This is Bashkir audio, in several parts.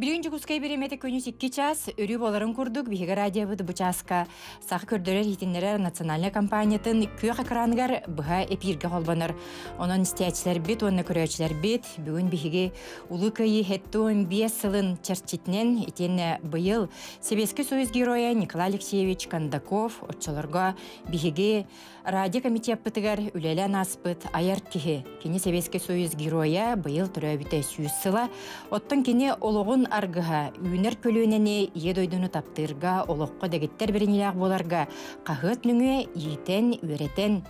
Бүгін бір береметі көні сікке час, өрі боларын күрдік бейгі радиобыды бұчасқа. Сақ көрдірер етіндері национальный компаниятын көк экранғар бұға эпирге қолбаныр. Оның істеячілер бет, оны көрәчілер бет, бүгін бейгі ұлы көйі хетті 15 сылын чертчетінен етені бұйыл Себескі союз героя Николай Алексеевич Кандаков отчыларға бейгі радио комитет бұтығар үлелі анаспыт аяр кеге. Кені Себескі союз героя бұйыл бите сүйіз сыла. Оттан кені олығын аргыһа үйнер көлөнене едойдуну таптырга олоққа дегеттер берениләк боларга қағыт нүңе етен үйретен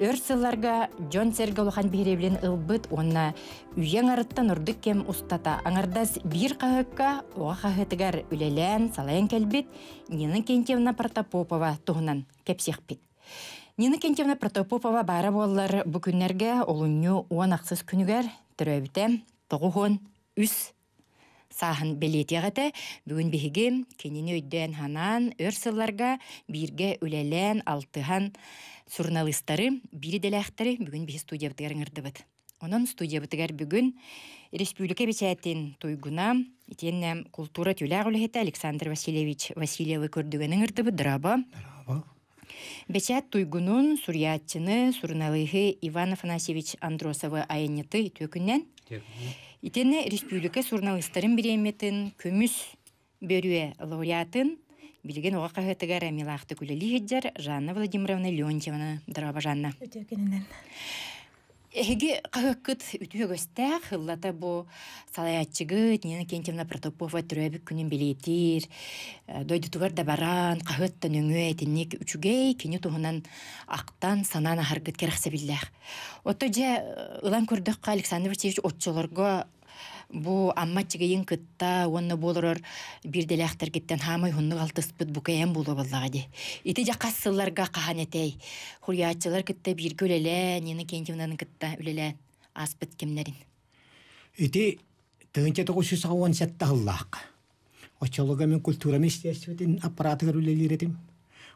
өр сылларга Джон Серге Лохан биребилен ылбыт онна үйең арыттан урдык кем устата аңардас бир қағыкка оға қағытыгар үлелән салайын келбит Нина Кентевна Протопопова туһунан кепсехпит. Нина Кентьевна Протопопова бара боллар бу күннәргә ақсыз уан ақсыз күнүгәр төрөбитә тоғухон үс сахын билет ягата бүгүн биһиги кинени өйдөн ханан өрсөлөргө бирге үлелен алтыхан журналисттары бири делехтери бүгүн би студия бүтгәрңерди бит. Онун студия бүтгәр бүгүн Республика бичәтин туйгуна итенне культура төләр үлеһе Александр Васильевич Васильев көрдүгәнең ирди бит дараба. Бечәт туйгунун сурьятчыны сурналыгы Иванов Анасевич Андросовы төкүннән. Итені республика журналистарын біреметін, көміс беруе лауреатын билген оға қағытыға рамилақты күлелі хеджер Жанна Владимировна Леонтьевна дыраба Жанна. Эге қағыққыт үтігі көстәқ, ұллата бұ салаятчығыт, нені кентемна протопова түрәбік күнін білетір, э, дойды туғар да баран, қағыттан өңі әтіннек үчігей, кені тұғынан ақтан санан ағарғыт керіқсі білдәқ. Отто жа ұлан көрдіққа Александр Васильевич бу амматчыга ең кытта уонна болорор бирделяхтар кеттен хамай хуннук алтыспыт букаян булу боллага ди ити жакассылларга кахан этей хурьяатчылар кытта бирге нені нина кентивнанын кытта үлеле аспыт кимнерин ити тыынча тогуз жүз он сетте ыллаак мен культура министерствотин аппаратыгар үлелиретим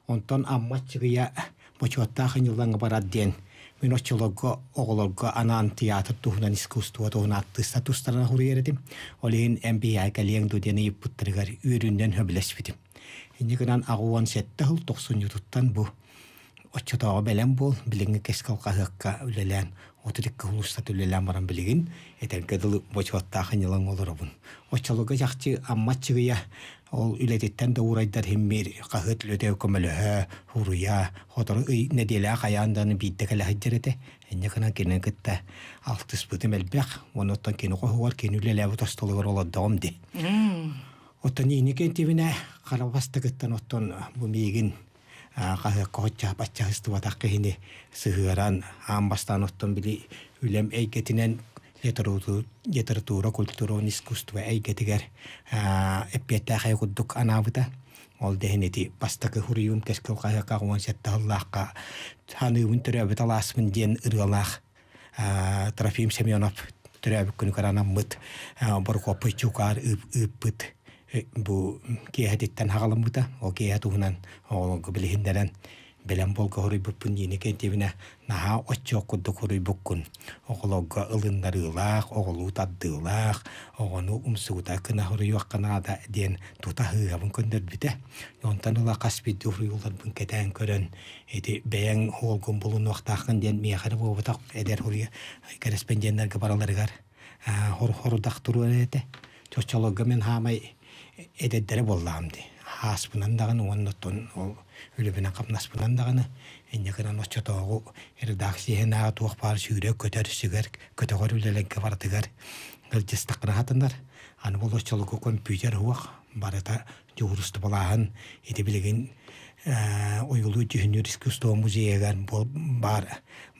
онтон амма бочуоттаахын йыллаңа барат диэн Миноччологго огологго анан театр туһунан искусство туһунааттыста тустарана Олиин Олейин MBI калиен дудени иппуттырыгар үйрүннен хөбіләшвидим. Иннигынан агуан сетті хыл тоқсун ютуттан бу. бол, біліңі кескалқа хыққа үлелән, отырыққа ұлыстат үлелән баран білігін, әтән кәділі бочуаттақын елан жақчы амматчығыя ол үлететтен да урайдар химмир қағыт лөтеу көмілі хұруя хотыры үй неделя қаяндан бейтті кәлі хаджарады әне қына кені күтті алтыс бұды мәлбәқ оныттан кені қоғар кені үлі ләу тастылығыр ола дауым де отын үлем әйкетінен литература культурун искусство эйгетигер эппиэттэ хай куддук анаавыта ол дэхэн эти бастакы хуриюн кэскэл кайхэка гуан сэттэ аллаахка ханыйвын түрэбэ таласмын диэн ыргалаах Трофим Семенов түрэбэ күнэ каранам мыт боргопы чукар ыппыт э, бу кейхэдэттэн хагалам бута о кейхэд ухнан ол гэбэлэхэндэлэн Белән болгы хорый бу пүн дине кен тебине наха оч ок кудду хорый бу күн. Оглогга ылындар ылак, оглу таддылак, огону умсугута кен хорый юк канада ден тута хыга бу күндөр э. Йонтан ыла каспи дур юлдан бу кетен көрөн. Эти бен холгон булу нокта хын ден мехри эдер хорый. Э, Кэрэс пен дендер ке баралар хор хор дак туру эде. Чочалогга мен хамай эдеддер боллам ди. Хас бунан дагы нонтон ол үлүбүнэ қапнаспынан дағаны эннекынан очотоогу редакцияһын аа туох баар сүүрэ көтөр көтөгөр ылжыстакына хатындар аны бул очолугу компьютер уах барыта жуурусту балаан ити билигин э, уюлуу жүһүнүр искусство музеегер бар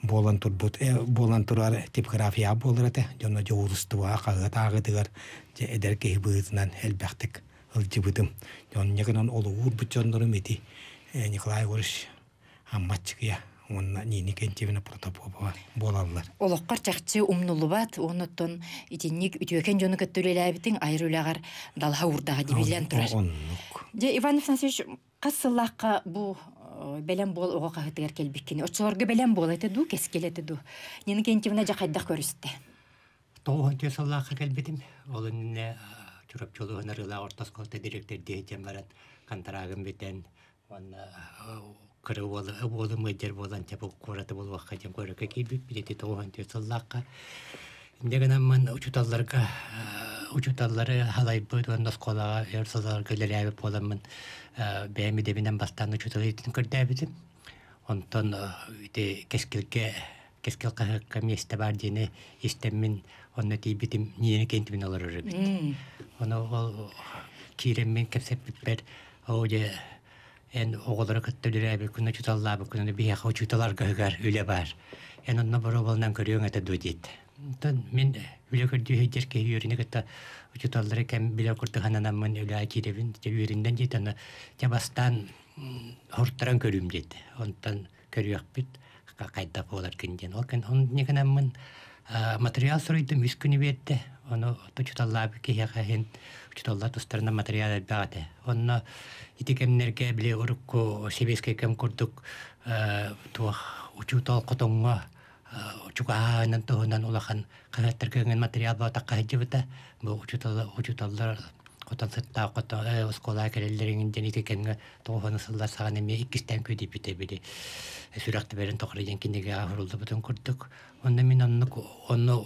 болан турбут э, болан турар типография болырата жона жуурустуа кагы же эдер кехи быытынан элбэхтик жон негинан олуур Э, Николай Гурыш амматчыкыя онна нини кентебине протопопова болаллар. Олоққар чақчы умнулубат, оныттон итинник үтөкен жоны көттөлеләбитин айрылагар далха урдага дибилен турар. Же Иван Фансич кассыллакка бу белем э, бол ого кахытыгар келбиккени. Очорга белем бол эте ду кескелете ду. Нини кентебине жакайдак көрүстө. Тоон тесаллакка келбитим. Ол инне турап э, жолуна рыла ортас директор дейтем барат. Контрагым бетен. Э, Крывола, э, вот мы дерволан, типа кура, это было хотя кура, какие бы пилиты того, он тебе салака. Дега нам мы учиталларга, э, учиталлары халай бойду он нас кола, яр салар гелеряве полам мы, бейми дебинем бастан учиталы тин кирде бидем. Он тон иде кескилке, кескилка бидем кесеп эн оғолары кыттыдыр әбе күнә чуталлар бу күнә бия хау чуталлар гәгәр үле бар эн онна бару болдан көрөң әтә дудит тан мен э, үле көр дүһе дерке юрине кытта чуталлар кем биле күрте хананан мен үле акиребин дә юриндән дитен дә бастан хорттан дит Ондан көрөк бит кайта болар кинден ол кен он не генә мен материал сорыйдым үскүне бетте оны чуталлар кеге хен Кучтоллар тустарында материал бәгәтә. Онна итекемнәргә биле урыкку сибескә кем күрдүк, э, ту туа учу талкытыңга, э, учу гаанын тоһдан улахан кәһәттергән материал ба тақа һәҗибәтә. Бу учтолла учу таллар сытта тақта, э, оскола кәрелләрнең дәнеге кенгә тоһаны сылдар саган эми иккестән кү бите итә биле. Э, Сүрәкт берен тоҡрыҗен киндәге ахырылды бүтән күрдүк. Онна мин аны аны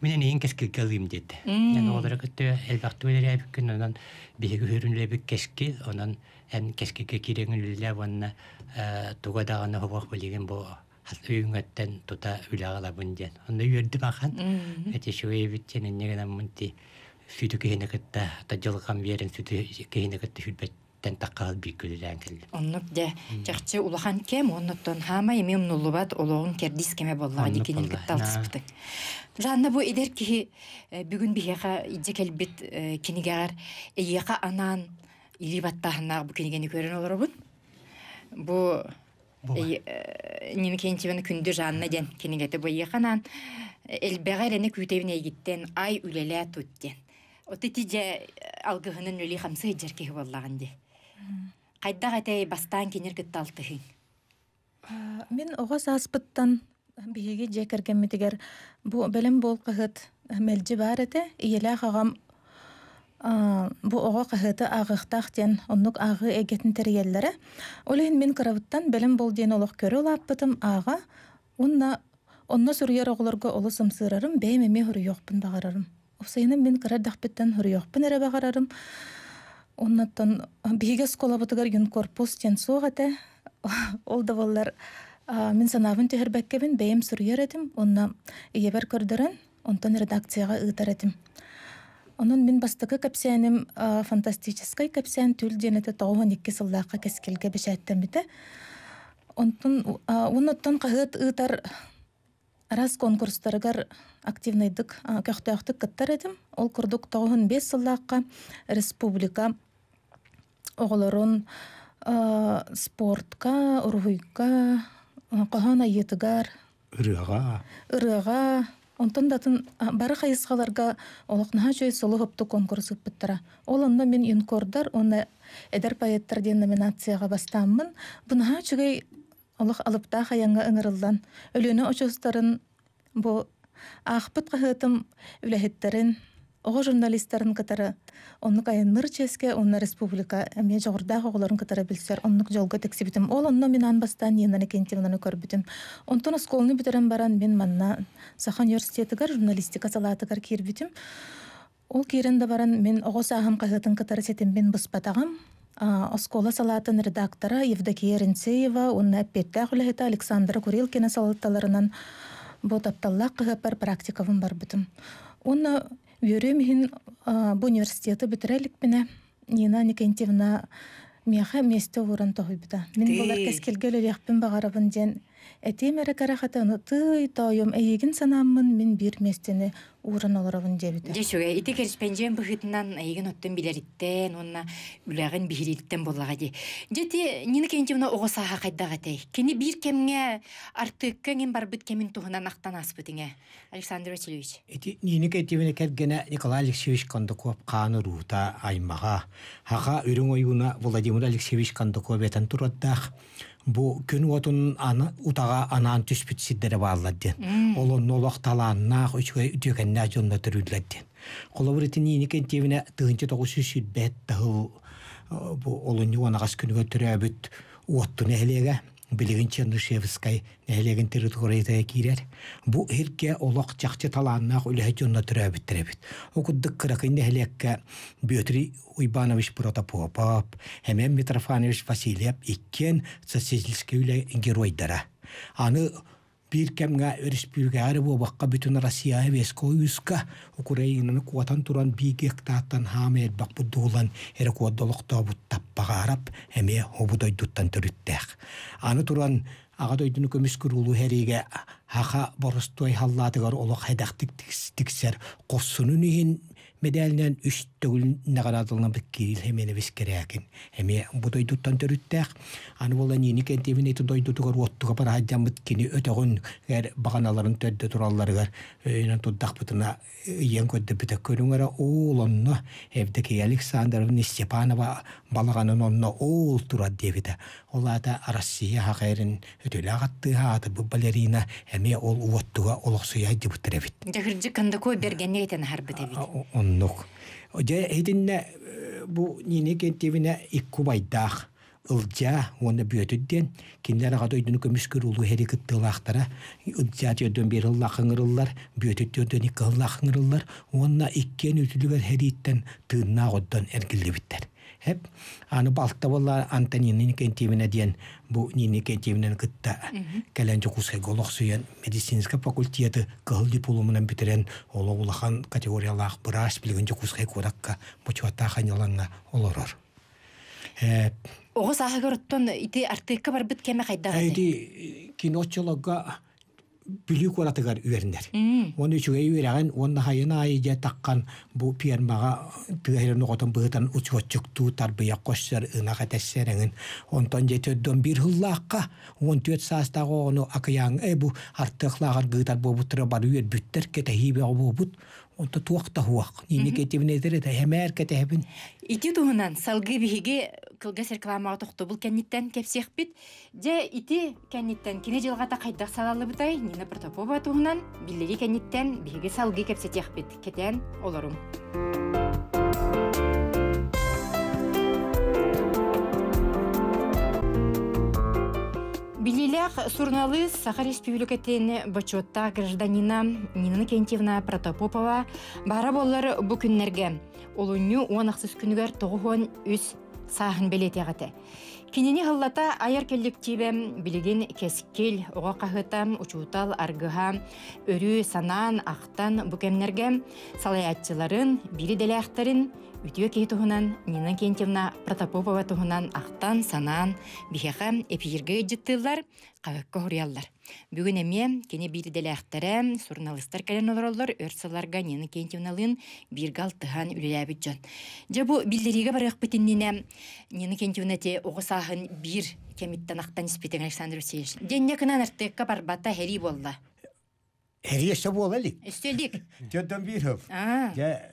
Менен иң кәскел кәлим дит. Мен олар көтө элбәк түлер әбек күн анан биһиге хөрүнле бик кәске, анан әм кәске ке киреңүлле тугадаганы хубак билеген бу үйүңәттен тута үлагала бүнден. Аны үрдү махан. Әте шуй биттен нигенә мунти сүтү кеһенә кәттә, та жылгам берен сүтү кеһенә кәттә тән тақал би күлдән кел. Оннук дә чакчы улахан кем оннуттан хама ими нулубат улугун кердис кеме болла дикен гитталсыпты. Жанна бу идер ки э, бүгүн би яга идже келбит э, кинигәр ияга э, анан илибаттахна бу кинигени көрөн олорбут. Бу Нин кентивен күндү жанна ден кинигете бу яганан элбегарене күтевне гиттен ай үләлә туттен. Отыти же алгыгынын үлі қамсы жеркегі Қайтта-қайтай бастан кенер кетті алты Мен оға саспыттан бүйеге жекерген мүтігер бұл бәлім бұл қығыт мәлджі бар әді, елі ағам бұл оға қығыты ағықтақ дейін ұнық ағы әгетін тәрі елдері. Олығын мен қырауыттан бәлім бұл дейін олық көрі олап аға, онна сүрге ұрғыларға олы сымсырарым, бәйім әме ұры еқпін бағарарым. Осайыны мен қырар дақпеттен ұры еқпін әрі бағарарым. Оннатан биге сколабытыгар юн корпус тен суғаты. Ол да Мен санавын түгір бәккебін бәйім сүргер әдім. Онна ебер көрдірін. Онтан редакцияға ұйтар әдім. мен бастығы көпсенім фантастической капсиан түл денеті тауын екі сылдаққа кескелге бішәттім біті. Оннатан қағыт ұйтар раз конкурстарыгар активныйдык көхтөөхтүк кыттар эдим ол курдук тогуун бес республика оголорун спортка урхуйга кохон айытыгар ырыга ырыга онтон датын бары кайыскаларга олокнаа чөй солуһупту конкурс ыппыттара ол онно мен инкордар, онно эдер поэттер ден номинацияга бастаммын бунаа чүгей олох алыпта хаяңа ыңырылдан өлөөнө очустарын бу аахпыт кахытым үлэхиттерин журналистарын журналисттарын кытары оннук айынныр ческе онна республика эмне жогордаах оҕолорун кытары билсер оннук жолго тексибитим ол онно мен анбастан ниенан экентимнаны көрбүтүм онтон осколуну бүтөрөн баран мен манна саха университетигар журналистика салаатыгар киирбитим ол киирен да баран мен оҕо сааһым кахытын кытары мен буспатагам Оскола салатын редакторы Евдокия Ренцеева, онна петтә хөлләһетә Александр Курилкина салаталарынан бу тапталла кыһыпэр практикавым бар бүтім. Онна йөрөм хин, бу университетты битерәлек менә Нина Никентьевна Мяхә мәстә урын Мен бита. Мин булар кискелгәле яхпен багарыбын дин Әтем әрәк әрәхәтә ұнытый тайым, әйегін санамын мен бір местіні орын оларығын дәбіті. Жәсуға, әйті кәріш пәнжен бұхытынан әйегін ұттың білеріттен, онына үләғін бігеріттен болаға де. Жәті, нені кәнді мұна оғыса ғақайдаға тәй? Кені бір кәмге артық көңен бар бұт кәмін тұғынан ақтан асып өтіңе, Александр Василевич? Николай Алексеевич Кондуков қаны рұғыта Хаға Владимир Алексеевич Кондуков bu kün otun anı utağa anan tüşpüt Олон bağladı. Ol onu loqtalan на üç köy üçken näjonda türüldi. Qolavretin ni niken tevine tığınçı toqış üşüt bet bu Билегенче Нушевскай элеген территорияда кирер. Бу элке олоқ чақча таланна үлеге жонна тура битереп. Оқу диққара кенде элекке Бётри Уйбанович Протопоп, Хемен Митрофанович Василиев иккен сөзсізлікке үле герой дара. Аны Бир кемгә өрис бүлгәр бу бакка бүтүн Россия Вескоюска Украинаны куатан туран биге ктаттан хамет бак бу дулан эре куат долыкта бу таппага эме дуттан Аны туран ага дойдуну көмүс күрүлү хәриге хаха борыстой халлатыгар олоқ хайдахтик тиксер курсунун ин Медалнан үш түгел нагаратылны бик кирил хемени биз керек. Хеме бу дойдуттан төрүттек. Аны бола нини кен тебине дойду тугар оттуга бара хаджам бит кини өтөгөн гэр баганаларын төрдө тураллар гэр өйүнө э, туддак бутуна э, ен көтдө бит көрүнгөрө ууланна. Эвдик Александр ва Степанова балаганын онно уул тура дебиде. Олата Россия хагарын өтөлөгөттү хаты бу балерина хеме ол оттуга олуксуй айтып төрөбит. Жагырды кандакой берген нейтен харбы дебит нох а дейидине бу йене геттивене 2 кубай да ылджа оны буеттен киндене гадыдын күмәскер улу һәр иктеп лахтар 30 йоттән бер лахыңрыллар буеттөрдән 2 лахыңрыллар Hep аны балта болла Антонинин кентивине диен бу нини кентивинен кытта. Келен жокуске голох суян медицинска факультеты кыл дипломынан битирен категориялақ улахан категориялах браш билген жокуске куракка олорор. Оғыз ағығырыттан ити артыққа бар біт бүлүк оратыгар үйөрнөр. Ону үчүн үйөрөгөн, онун хайына айжа таккан бу пермага түгөйлөр нөгөтөн бүтөн үчөт чөктү тарбыя кошсор ына катасырын. Онтон жетө дөн бир хыллакка, он төт састагы акыяң эбу артыклагыр гытар бу бутра бар үйөр бүттөр кетеги бу бут. онта туақта хуақ нимеке тебінедері да хәмәр кәтәһебін ити туһунан салгы биһиге кылгас рекламаға тохто бұл кәнниттен кепсех бит же ити кәнниттен кине жылға та қайдақ салалыбытай нина протопова туһунан биллеги кәнниттен биһиге салгы кепсетех бит кетен олорум Билилях сурналы Сахарис Республикатын бачотта гражданина Нина Кентьевна Протопопова бара боллар бу күннерге. Олунню уанақсыз күнігер тоғуын үс сағын белетеғаты. Кинини хыллата аяр келлектибе билигин кескил ого кахытам учутал аргыха өрі санан ахтан букемнерге салаятчыларын били делехтерин Үтіө кейі тұғынан Нина Кентьевна Протопопова тұғынан ахтан санан бихеха эпиерге үджіттылар қағыққа хұряллар. Бүгін әме кене бирділі әқтәрі сурналыстар кәлен оларолар өрсаларға Нина Кентьевналын бирге алтыған үлеләбіт жон. Жа бу білдеріге барық бітінніне Нина Кентьевна те оғысағын бир кеміттен ақтан іспетен Александр Васильевич. Денне кінан әрттекке барбата хәрі болла. Heriyse bu olalık. Üstelik. Döndüm bir hıp. Ya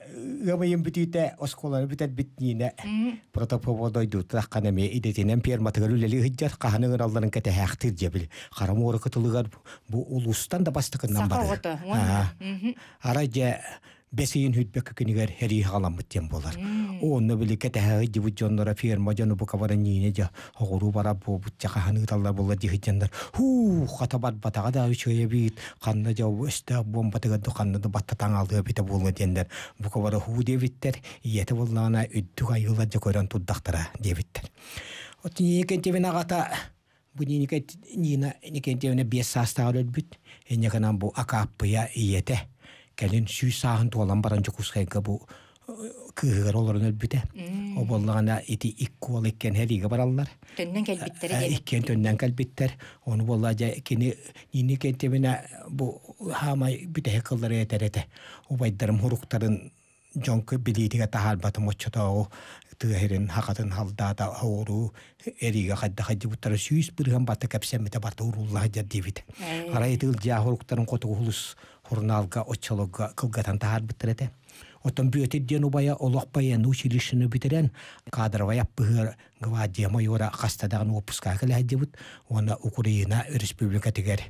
ömeyin bütüte oskoları biter bittiğine protopovodaydı. Trakkanemi idetinen permatı gülüleri hıccar kahanın hektir ulustan бесейин хүтбекке күнүгер хери халамыт тем болар. Оны били кетеһе дивуд жоннора ферма жону бу кабара нине жа хогуру бара бу бутчака ханы талла болла дихиттендер. Ху хатабат батага да үчөе бит канна жау өстө бомба тага дуканны да батта таң алды бите болны дендер. Бу кабара ху дебиттер ете боллана үттүк айылла жокорон туддактара дебиттер. Отын екен тебен агата бу нине нина никен тебен бес састагы бит. Энеканан бу акаппыя иете. Кәлен сүз сагын толан бараң җыксый гып бу көхөр аларны бүтә. Обалдыган әйтик кыл яккан һе بیگ баралар. Төндән гәл битләре. Э, Әй, көннән төндән гәл битләр. Оны кини нини көтәмнә бу хама би тәк кылдыры ятә тә. Обайдыр мөрүхтәрнең җонкы бидиге таһал баты мочтао түлеһәрнең хакытын халда да да аору эригә хатта хаҗы бу терс юис берәм баты капсем мета батыруллаҗа дивид. хурналга отчалога кылгатан тахар биттерете. Отон бюэтидден убая олох баян училищени битерен кадровая пыгыр гвардия майора хастадаган отпуска бұд. Оны Украина республика тигер.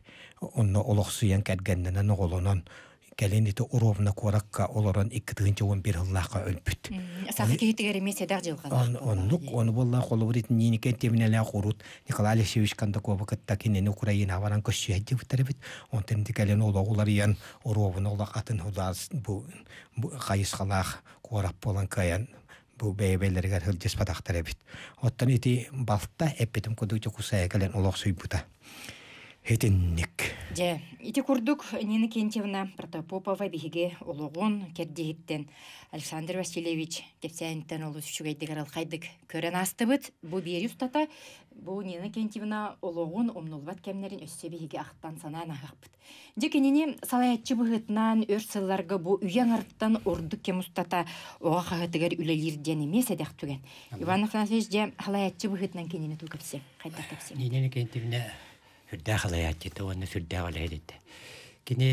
Оны олох суян кәдгәндән кәлен ите уровна куракка оларын ике 11 он бир хыллаха өлпүт. Сахи кейтігер емес едәк жылғалар. Онлук, оны болла қолу бұрит, нинекен темінелі ағырут, Николай Алексеевич қанды көбі күтті кенен Украина аваран көші әдді бұттары он тенді кәлен ола олар иян уровын ола қатын хұдас бұ қайыс қалақ қорап болан кәйен бұ бәйбәлерге хылдес батақтары Оттан ите бафта әппетім көдікті құсайы кәлен олақ сөйбұта. Хетинник. Дә, ите курдук Нина кентевна Протопопова диге улугун кердиһиттен Александр Васильевич кепсәнтен улы сүгәй дигәрәл хайдык. Көрән астыбыт, бу бер устата, бу Нина кентевна улугун умнулбат кемнәрен өссе биге ахтан сана нахыпт. Дик нине салаятчы бугытнан бу үян арттан урды кем устата уга хагытыгәр үләлер емес месә түгән. Иван Афанасьевич Нина сүрдәх алаят ете, оны сүрдәх алаят ете. Кені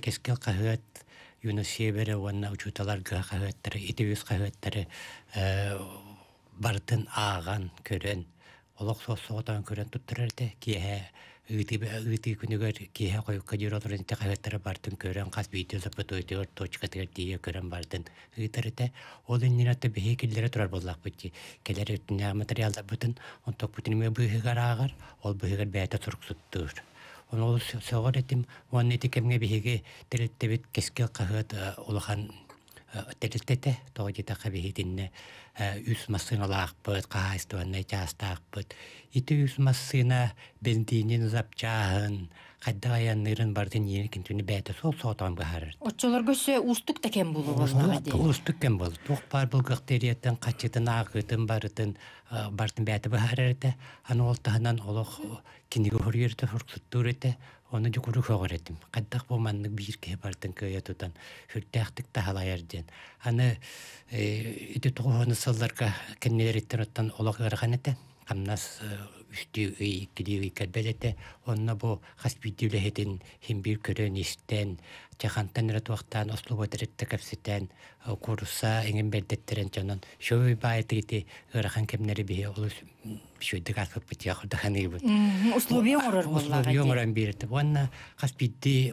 кескел қағыат, юны сиебері, оны учуталар ғыға қағыаттары, еті өз қағыаттары э, бартын аған көрін, олық соғы соғыдан көрін тұттырырды, Ode gin t tenga kiya va quy k'adziora-goodatada, a varuntina a saygay, a 어디 a kabrotholota gooday, a varuntina ол Ал burda o 아 ci'andario A le nidras ta a pasensi yi dur'IV linking Campaña. Eitheritina ye a mat sailing d'il ganzodoro goalaya, ale ve oz e buja'tu тэлтэтэ тоодита хабиһитинне э, үс массыналаахпыт кааистуанна частаахпыт ити үс массына бензинин запчаахын хаддагаяннырын бардын ени кинтүни бээте сол соотон бахарыр отчолор көсө устук да кем булубустук устук кем бул тух бул булгактериеттен качытын агытын барытын э, бартын бээте бахарыр эте аны олтаханан олох э, киниги хорьерте фурксуттуур эте Оны дүк үрүк оғыр әдім. Қаддақ бұманның бір кейі бардың көй әтудан үрттәқтік та халай әрден. Аны үті э, тұғы оны сылларға кәнелер еттен оттан олақ ғырған әті. Қамнас үшті э, үй кедей үй кәдбәл әті. Онына бұл қаспиді үлі әтін хембер чахан тенрет вахтан услуга тирет тикеп ситен курса эңин бердеттерен жанан шөбүй байты ити ырахан кемнери бе ул шөй дигас кып бит яхыр даханы бу услуга өмөрөр бу услуга өмөрөн берди бунна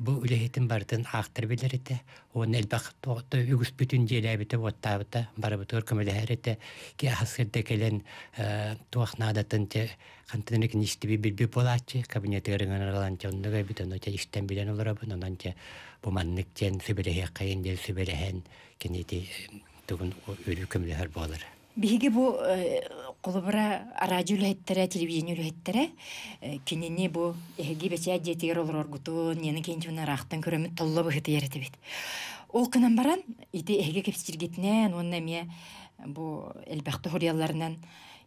бу үлехитин бардын актыр билерите он эл бак тоту үгүс бүтүн желе бите вот табыта бары бу төркөмө ке хасхетте келен э, туахнада тынче ништи би бил би болачы кабинеттерин аралан буманнык тен сүбелеһе кайын дел сибелеген кинити тугун үрү көмлөһөр болор. Биһиги бу э, кулубара радио ләһеттере, телевидение ләһеттере э, кинини бу эһиги бечә жетигер олор оргутун, нени кенчуна рахтан көрөмү толло быгыты ярете бит. Ол кынан баран ити эһиги кепсиргетнен, онна ме бу элбәхте хориялларынан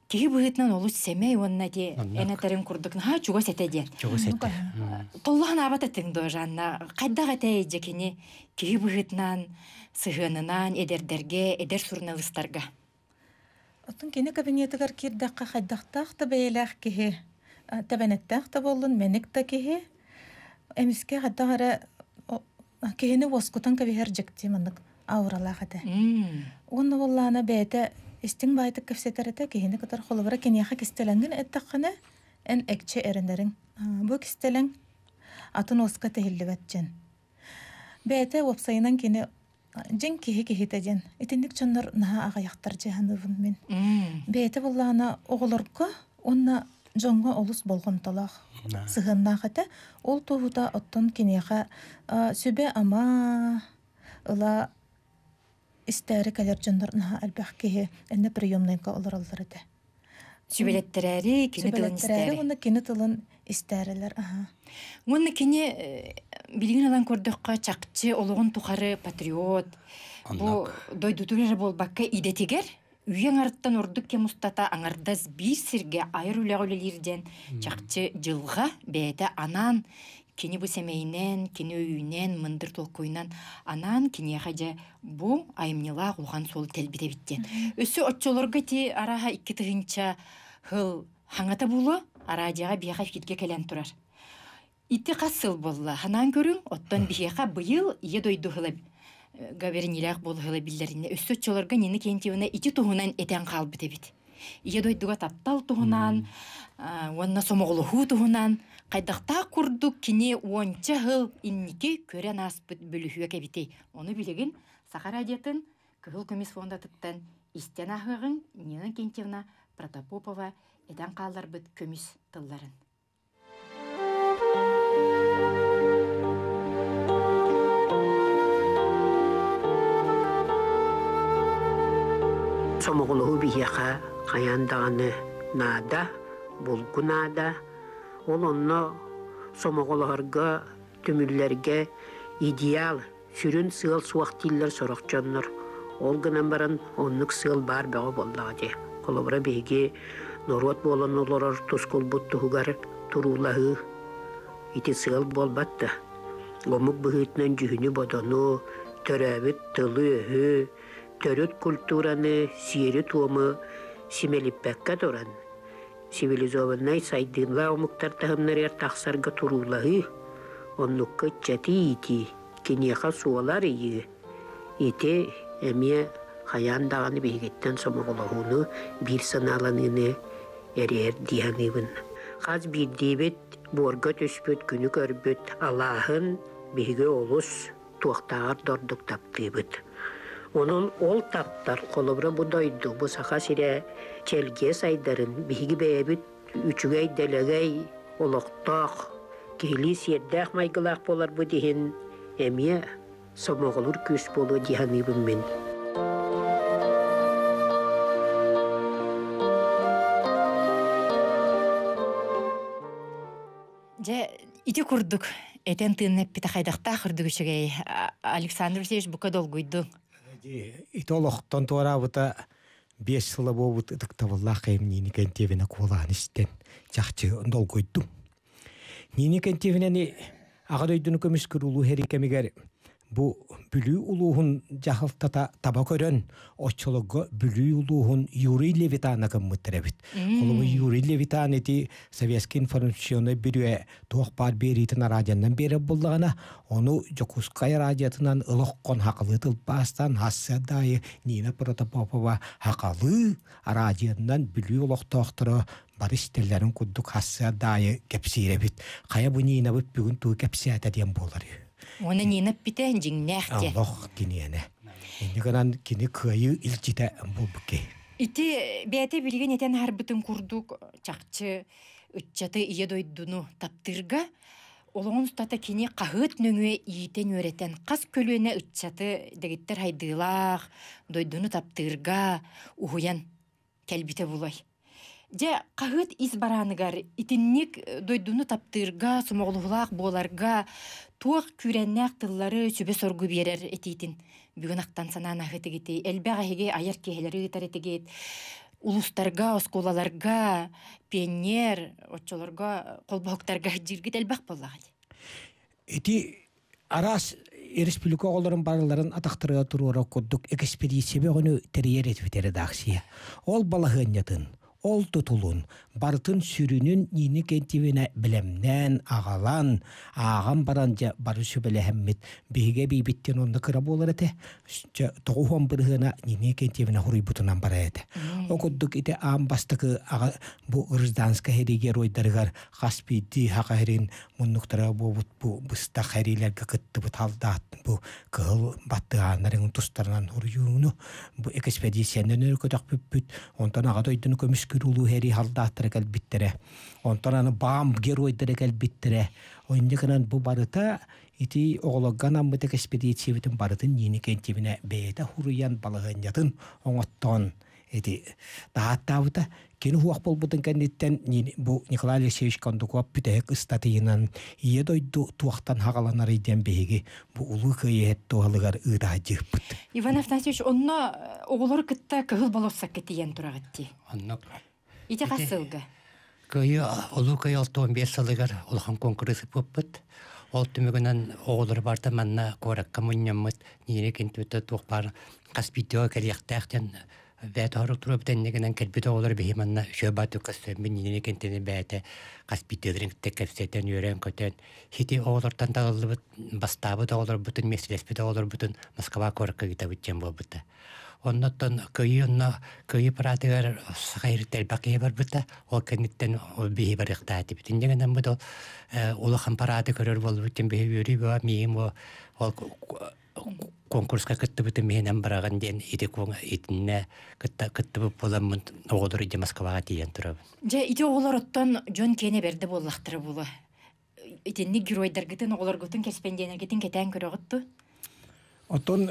Кеги бүгетнен олы семей онна ди. Әне тәрен курдык. Ха, чуга сәтә ди. Чуга сәтә. Толлаһына абата тең дөй жанна. Кайда гата иҗе кени? Кеги сыгынынан эдердерге эдер сурна лыстарга. кине кени кабинеты гар кирдә кахдахтахта бәйләх кеһе. Тәбәнәт тахта булдын, менек тә кеһе. Эмискә хәтта хара кеһене воскутан кабиһәр җекти мәндә. Ауралаһата. Мм. Онны воллана бәйтә Эстең байтык кәфсәтәре тә кеһене кәтәр холыбыра кенеха кистәләнгән әттәкәнә ән әкче әрендәрен. Бу кистәлән атын оска тәһиллеп атҗан. Бәтә вапсайынан кене җин кеһе кеһе тәҗән. Итендик чөннәр наһа ага яктар җаһан өвүн мен. Бәтә булларына огылыркы онна җонга олыс булган талах. Сыгынна хәтә ул тубыта аттан кенеха сөбе ама ыла истәрі кәлер җоннар наһа әлбәхке әнә приемныйга оларлар иде. тылын истәре. Сүбелеттерәри, Оны кені тұлын істәрілер. Оны кені білген алан көрдіққа чакчы олығын тұқары патриот. Бу идетигер. Үйен арттан ордық кем аңардас бир сирге айыр анан кини бу семейнен, кини үйнен мындыр тол анан кини хаҗа бу аймнела гылган сол тел бире биткән. Өсү отчолорга ти араха 2 тыгынча хыл хаңата булу, арадияга бияха фитке келән турар. Ити касыл болла, ханан көрүң, оттан бияха быел едой дугылып э, Гавернилях бул хыл билләрендә өсү отчолорга нине кентивне ити тугынан этен калбы дип. Едой дуга татталтугынан, аа, э, онна сомоглу хутугынан, Қайдақта курдук кине уонча хыл инники көрен аспыт бүліхуе Оны білігін Сақар әдетін күхіл көмес фонда тұттан истен ахығын Нина Кентевна Протопопова эдан қалар бұт көмес тылларын. Сомоғылығы бияқа қаяндағыны нада, бұл күнада, олонно сомоголорго түмүллерге идеал сүрүн сыыл суактииллер сорокчоннор ол гынан баран оннук сыыл бар бөго ди холобура биһиги норуот буолан олорор тускулбут туугар турулаы ити сыыл болбатта гомук быһыытынан жүһүнү бодону төрөбүт тылы өһү төрөт культураны сиэри туому симелиппекке туран сивилизованной сайдыынла умуктартаһыннарыар тахсарга турулаһы оннукка чати ити кинеха суолар ии ите эмие хаян даганы биигеттен сомоголохуну бир саналаныны эриэр дианыбын хаз бирдиибит буорга түспүт күнү көрбүт алаахын биһиге олус туохтаагар дордук таптыыбыт Оның ол таптар холобра будойду сире челге сайдарын биһиги бэйэбит үчүгэй олықтақ, келі киһили майгылақ болар бұ деген эмиэ сомоголур күс болу диһаныбын мен Жа ити курдук этен кайдакта хырды кырдыгүчүгэй Александр сеевич бука долгуйду ити олохтон туарабыта беш сыла бообут ытыктабыллах эмнини кентебине жақчы истен жахчы долгойдум нини кентебинени агадойдуну көмүскүр улуу bu бүлі улуһун жахылтата таба көрөн оччологго бүлі улуһун Юрий Левитана кыммыттеребит. Олубу Юрий Левитан эти советский бирюэ туох бар беритин радиондан беріп буллагана ону Жокускай радиотынан ылоккон хакылы тылпастан хассадайы Нина Протопопова хакалы радиондан бүлі улоктоохторо барыс теллерин куддук хассадайы кепсиребит. Кая бу Нина бүгүн туу кепсиэте диэн болар. Уны нинап битән жиңнәх те. Аллах киниене. Инде гынан кини көйі илчите бубке. Ити бәте билген етен хар бүтін курдук чакчы үтчаты ие дойдуну таптырга. Олоңын стата кини қағыт нөңе иетен өретен қас көлөне үтчаты дегеттер хайдылақ дойдуну таптырга ұхуян, кәлбіте болай. же кахыт из бараныгар итинник дойдуну таптырга сумоглуулаак бооларга туак күреннээх тыллары чүбө соргу берер этиитин бүгүн актан санаан ахытыгити элбэҕэһиги аяр киһэлери ытар этигит улустарга оскулаларга пионер отчолорго колбоктарга жиргит элбэх боллагай ити арас республика олорун барыларын атактырыга туруора курдук экспедициябе ону терьер этбитери ол балахыннатын ол тутулун бартын сүрүнүн нені кентибине білімнен ағалан, ағам баран жа бары сүбелехеммит биге бийбиттен онда кыра болар әте, тогухон бырыгына ини құрай бұтынан бара әте окуддук ите аамбастыкы бу гражданска хериге ройдарыгар хаспиити хакахерин муннуктара бобут бу быста харилерге бу алдаат бу кыыл баттыгаанарын тустарынан уруюуну бу экспедициянын өркөтөкпүппүт онтон ага дойдуну көмүскүр улуу хери алдааттыра келбиттере онтон аны баам геройдыра келбиттере ойнекынан бу барыта ити огологган экспедиция экспедициябытын барытын ниникентибине бээте хуруян жатын оңоттон эти тааттаабыта кини хуах болбутун кенниттен бу николай алексеевич кондуков бүтэк ыстатыйынан ие дойду туахтан хагаланар иден беги бу улуу кыйет туалыгар ыдаажыппыт иван афнасьевич онно э, оголор кытта кыгыл болоссак кетиен турагатти онно ите касылга кыйы улуу кый алты он беш сылыгар улхан конкурсы буппыт ол түмүгүнен оголор барда манна корак мунняммыт ниене кентүтө тухпар каспитео келияктаахтен Вәт арык турып тәннегенән кәлбит оғылар бейманна шөбаты көсөмін ненек әнтені бәті қаспитедірін тәкәпсетен өрен көтен. Хеті оғылардан тағылды бұт, бастабы да оғылар бұтын, меселес бі да оғылар бұтын, Москва көрікі кеті бұтчен бұл бұтта. Оннаттан көйі онна, көйі пратығар сұғайры тәлбақы ебар бұтта, ол кәніттен бар иқта әті бұт. Тәннегенен бұт ол ұлықан э, параты көрер бұл бұтчен бейі өрі бұа, мейім ол конкурска конкурс кыттыбытын миһинен ден диэн ити куоңа итинне кыттыбыт боламын оголор иди москвага тиен турабын же ити оголороттон жон кене берди боллахтыры була итинни геройдаргытын оголоргутун керспенденергитин кетен көрөгөттү отон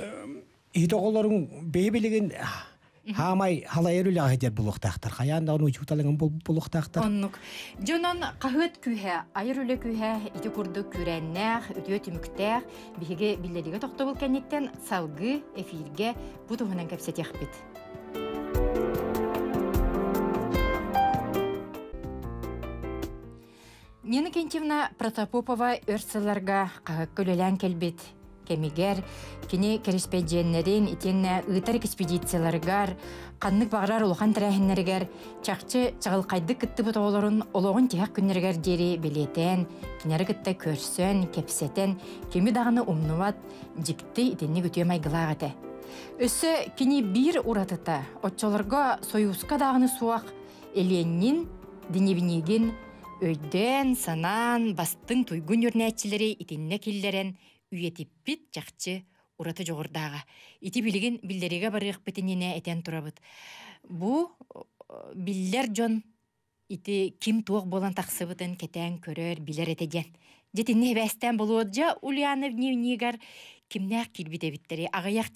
ити оголорун бэйбилигин Хамай халайру лагедер булуктактар. Хаянда ну чуталыгын булуктактар. Оннук. Жонон кахыт күһә, айрулы күһә, ити курду күрәннәх, үтөт мүктәх, биһиге биллелеге токтобул кәннеттен салгы эфирге бу туһунан кепсетех бит. Нина Кентьевна Протопопова өрсіларға қағы көлелән келбет кемигер, кини кереспедиеннерин итенне ыйтар экспедицияларыгар, каннык багырар улухан тәрәһиннергер, чақчы чағылқайды кытты бұтоғыларын олоғын тияқ күннергер дери билетен кинери кытта көрсөн, кепсетен, кеми дагыны умнуват, жипті итенне күтөм айгылағыты. Өсі кини бир уратыта, отчолорго союзка дагыны суақ, эленнин, денебинегин, өйдөн санан, бастың туйгун үрнәтчілері итинне келдерен, үйетиппит жақчы ураты жоғырдағы. Ити билигин биллериге барыйық бетенене әтен турабыт. Бу э, биллер жон ити ким туох болан таксыбытын кетен көрөр билер этеген. Жетинне бәстен болуоджа Ульянов Невнигар кимнәк килбите биттери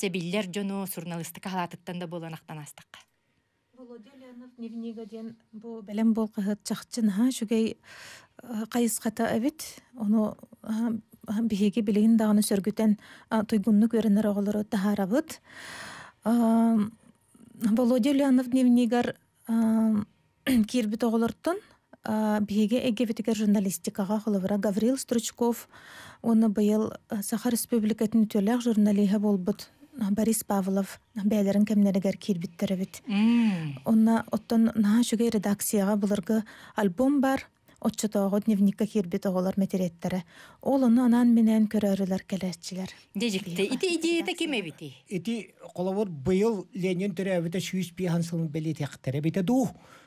биллер жону журналистика халатыттан да боланақтан астық. Володя Невнигаден бу бәлем бол кыһыт чахчын ха шугей э, кайыс ката оны э, биһиги билин даны сөргүтен туйгунны көрүнөр оғлору таһарабыт. А Володя Леонов дневнигар кирбит тоғлортун биһиги эгевитигер журналистикага холовра Гаврил Стручков уны быйыл Сахар республикатын төлөк журналиһа болбут. Борис Павлов бәйлерін кәмінерігер кирбит біттірі Онна оттан наға шүгей редакцияға бұлырғы альбом бар, отчетоого дневникка кирбитоголор метереттери ол ону анан менен көрөрүлөр келесчилер дежикте ити идеяда кеме бити ити колобор быйыл ленин төрөбүтө сүүс бихансылын белитектере бите дуу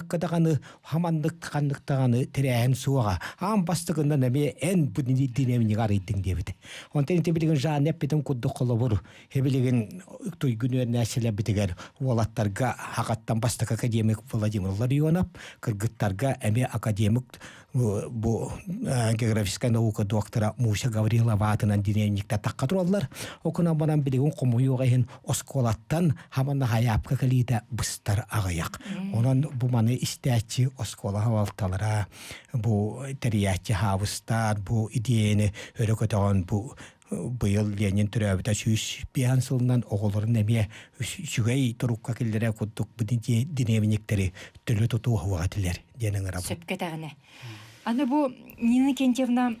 ыккыдаганы хаманнык канныктаганы терээхин суага аан бастыгында неме эн будини динемини гарыйдың дебит онтен тебилигин жаанеп битим куддук колобур той туйгүнөр нәселе битигер уолаттарга хакаттан бастык академик Владимир Ларионов кыргыттарга эме академик бу э, географиска наука доктора Муся Гаврилова ватынан динамикта таққатыр аллар. Окуна банан билеген қомуй оғайын осколаттан хаманда хаяп кәлиде бустар агаяк. Онан бу маны истәчи осколаға халталара. Бу териятчи хавстар, бу идеяны өрөкөтөн бу э, Быйыл Ленин түрәбіта сүйіс пиян сылынан оғылырын әме үшігай тұрукқа келдері құттық бүдінде динаминиктері түрлі тұту ғуға тілдері. денең ырап тағына. аны бу нина кентевна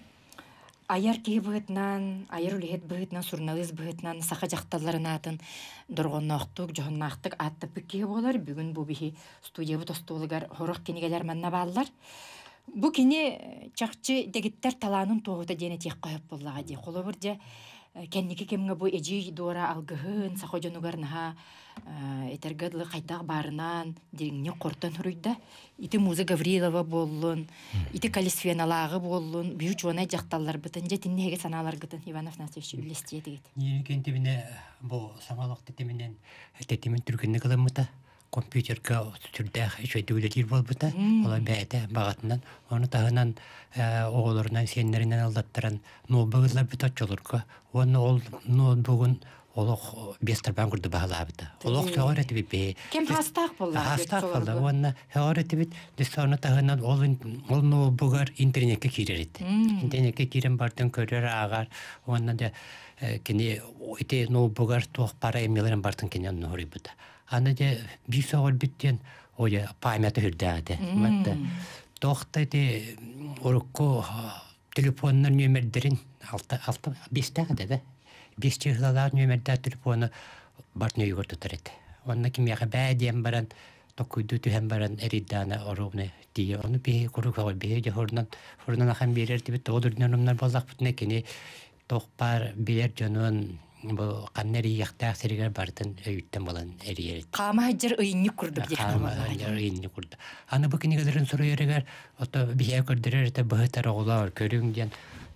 аяр киһи быһытнан аяр үлэһит быһытнан атын быһытнан саха жакталларынаатын доргонноохтук жохоннаахтык ааттаппык киһи болар бүгүн бу бихи студиябы тостуулугар хорок кинигелер манна бааллар бу кини чакчы дегиттер талаанын тоохута дене тек қойып буллаға дии Қолы же кенники кемге бу эжи дуара алғығын, сахожонугар наһа Э, этергадлы қайтақ барынан дегенне қортан хуруйда ити муза гаврилова болын ити калисфеналагы болын бию чуана жакталлар бытын же тиннеге саналар бытын иванов насевич үлестие дегет нирикен тебине бу самалык тетеминен тетемин түргенне кыламыта компьютерге түрдәх шөйдүгүлетир болбута ола бәйте бағатынан оны тағынан э, оғолорынан сенлеринен алдаттыран ноутбук ыдылар бит очолурга оны ол олох бестер бангурды баалаабыта Олох төгөр этиби бе. Кем хастах болла. Хастах болла. Онна төгөр этиби дисоны тагынан ол ол бугар интернетке кирерит. Интернетке кирен бартын көрөр агар. Онна де э, кини ойте ну бугар тох пара эмилерин бартын кенен нори бута. Аны де бир сөгөр биттен ой памяты хүрдәде. Матта тохта те орко телефоннар нөмерлерин 6 6 5 тәгәдә. бис чыгылалар нөмер телефоны бар нөй гөрдү тарет. Онна ким яга бә дием баран, токуй дүтү хәм баран эриддана оровны дие. Оны би куру хавар би де хорнан, хорнан хәм берер дип тодур нөмнар базак бутне кине тохпар билер жонун э, бу эриер. Аны бу оглар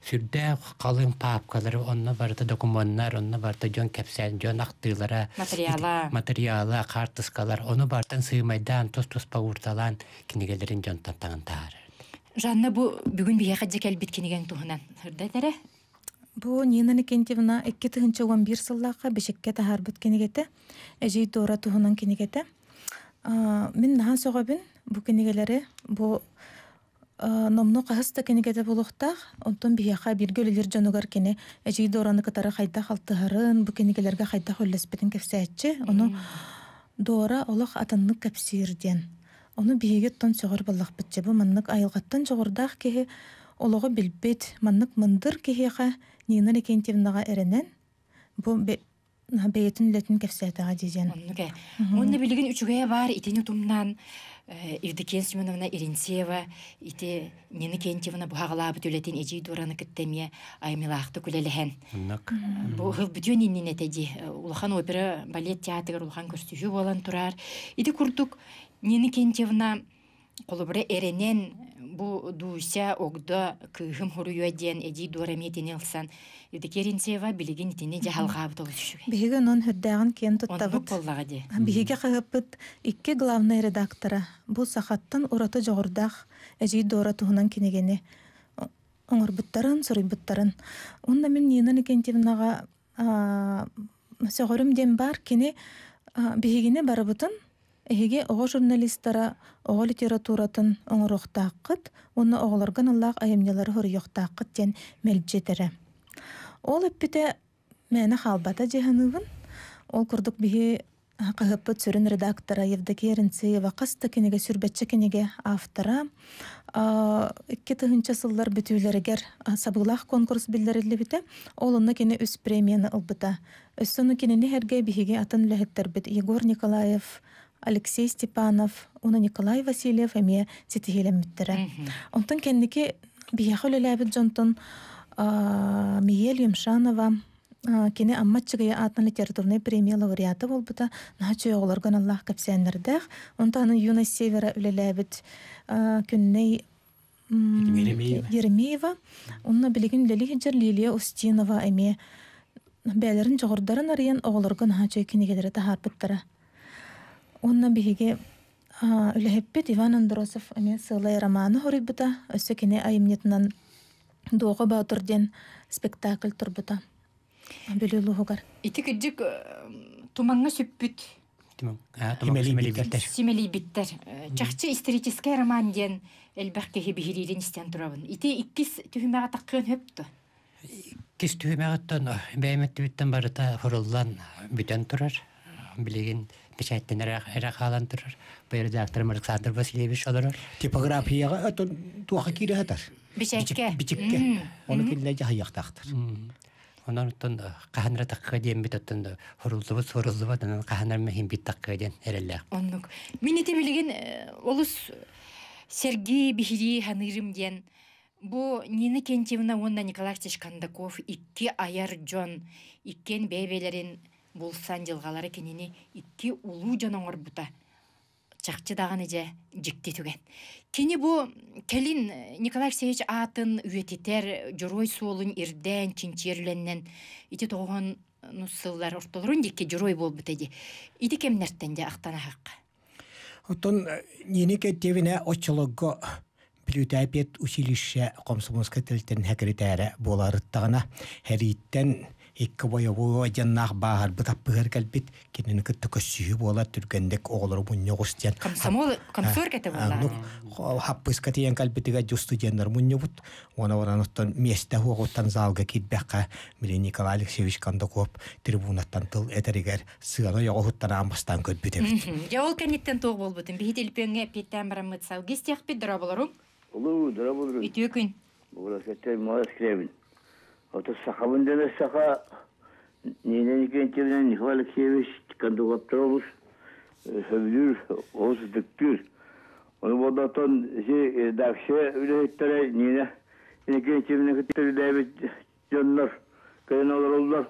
сүрдә қалын папкалары онна барда документнар онна барда жон кепсен жон актылары материалы материалы картыскалар оны бартан сыймайдан тос тос пауурталан кинегелерин жон таптаган таары жанна бу бүгүн бияка жакка келбит кинеген туһунан сүрдө тере бу нинаны кентивна икки тыгынча он бир сыллакка бишекке тахарбыт кинегете эжей туура туһунан кинегете э, мен наан согобин бу кинегелери бу номно хаста кене кеде булыкта онтон бияха бир гөлөлер жөнөгөр кене эжи дораны катары хайта халты бу кенегелерге хайта хөлләс бетин кепсәтче аны дора олык атынны кепсирден аны биеге тон чөгөр булык битче бу маннык айылгаттан чөгөрдак кеһе олыгы билбет маннык мындыр кеһеха нине некен тимнага эренен бу бетин летин кепсәтә гадиҗан мунны билеген үчүгә бар итене тумнан Э, Евдокия Семеновна Иринцева, ите Нина Кентьевна бухагала бы тюлетин эти дураны кеттеме, а имела Бу гыл теди. Э, опера, балет театр, улахан костюхи волан турар. Иде курдук Нина Кентьевна... Кентевна... Колобре эренен бу дуся огда кыгым хуруя диен эди дөрәметен элсән. Иди керинсева билеген тине яһалга абыты түшү. Биге нон хәдәгән кен тоттабыт. Биге кыгыпт икке главный редактора. Бу сахаттан урата җыгырдак эди дөрә туһынан кинегене. Оңгыр буттарын, сөрү буттарын. Онда мен нинен кен тивнага аа сөгөрүм дим бар кине бигене барыбытын Эһеге оғо журналистара оғо литературатын оңырықтаққыт, оны оғылырғын ұлақ айымделары ғыр еқтаққыт тен мәлбжетірі. Ол өппіті мәні қалбата жағынығын, ол би бігі қағыппы түрін редактора, евді керінсі, вақасты кенеге, сүрбәтші кенеге автора. Икі конкурс білдерілі біті, ол ұны кені өз премияны ұл біта. Өз сону кені атын ләхеттер Егор Николаев, Алексей Степанов, уны Николай Васильев эмне сетегелем биттере. Онтон кендеги биехөл эле бит жонтон аа Юмшанова кене амматчыгы атыны тертовне премия лауреаты болуп та. Начы оглор гана Аллах кепсендердек. Онтон Юна Севера үлелебит күнней Ермеева. Онна билеген лели хинчер Лилия Устинова эмне Бәләрін жоғырдарын арыян оғылырғын ғанчай кенегедері таға Онна биге, үле хеппет, Иван Андросов амен сұлай романы хури біта, үсу кене аймнятынан доға бау спектакль турбута біта, біле лу хугар. Ити киджик э, туманға сүппіт, туманға сүмели біттар, э, чахчы истеритискай роман дзен, ел бақке хиби хилийден істян тұрабын. Ити икис түхимаға тақын хепті? Икис түхимаға то, баямятті біттен бар печаттен рахаландырыр. Бер доктор Александр Васильевич олар. Типографияга отон туха кире хатар. Бичекке. Бичекке. Оны кинлеге хаяктактыр. Онан тон каханра такка дем бит оттон да хорулдубу сорулдубу да каханра мехим бит такка ден эрелле. Оннук. Мин ите билген олус Сергей Бихири ханырым ден. Бу Нина Кентьевна онна Николай Тишкандаков икки аяр жон, иккен бебелерин болсан жылгалары кенини икки улуу жаноңор бута Чақчы даган эже жикти түген кини бу келин э, николай алексеевич атын үетитер жорой суолун ирден чинчирленнен ити тогон э, нуссыллар ортолорун дикке жорой болбут эди ити кемнерттен же актанахак э, ненеке енеке тебине очологго билүтәпет училище комсомольска телтен хәкритәре боларыттагына хәриттен икке бойо один нах бахар бы тапыр келбит кинен кыт көсүү бола түргендек оглор бу нёгус ден комсомол комсорга тебе бола ну хаппыс катиен она залга николай алексеевич канда тыл этерегер сыгано яго я ол кенеттен тоо болбутын бидел Ото саха бүнден саха нене некен тебіне нехвалы Николай Алексеевич кандугаптар олыс, хөвдүр олыс дүктүр. Оны э, дәкше, үлі же нене, некен тебіне кентебинен дәбі дэвид жоннор олар олдар,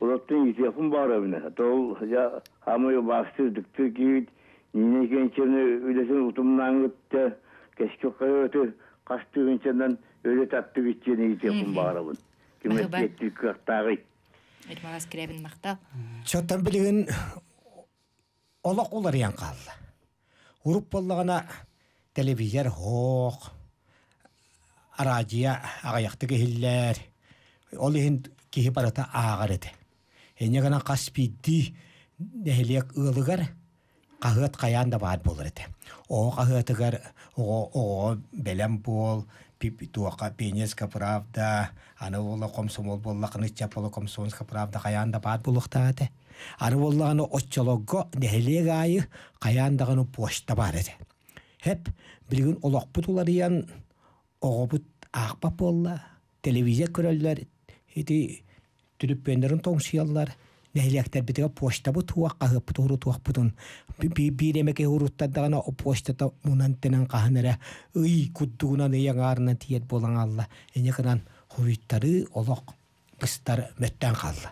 Олаттын итефин бар эвне. Ә тол я хамы баштыр дүктүр кийит нине кентебинен үлесин утумнан гытты. Кешке кайоты кастыгынчадан өле татты битчени итефин бар эвне. Чотан билигин олоқ олар ян Уруп боллығына телевизор хоқ, радия ағаяқты кейлер, олы хин барата ағарады. Хэнне гана қаспидді нәхелек ұлығар, қағыт қаянда бар болырады. О қағытығар, о, о, о, белем бол, пип туака правда аны болла комсомол болла кыныча болла комсомольска правда каянда баат булуктаате ары болла аны отчологго нехелегайы каяндагыны почта бар эте хеп билигин олокпут уларыян огобут аакпап болла телевизия көрөллөр ити түрүппендерин тоңсуяллар лехлектер битеге почта бу туа кагып туру туа бутун би би демеге урутта да гана пошта та мунан тенен каханара ый куттугуна не ягарна тиет болган алла эне кынан хуйттары олок бистар мәттән калды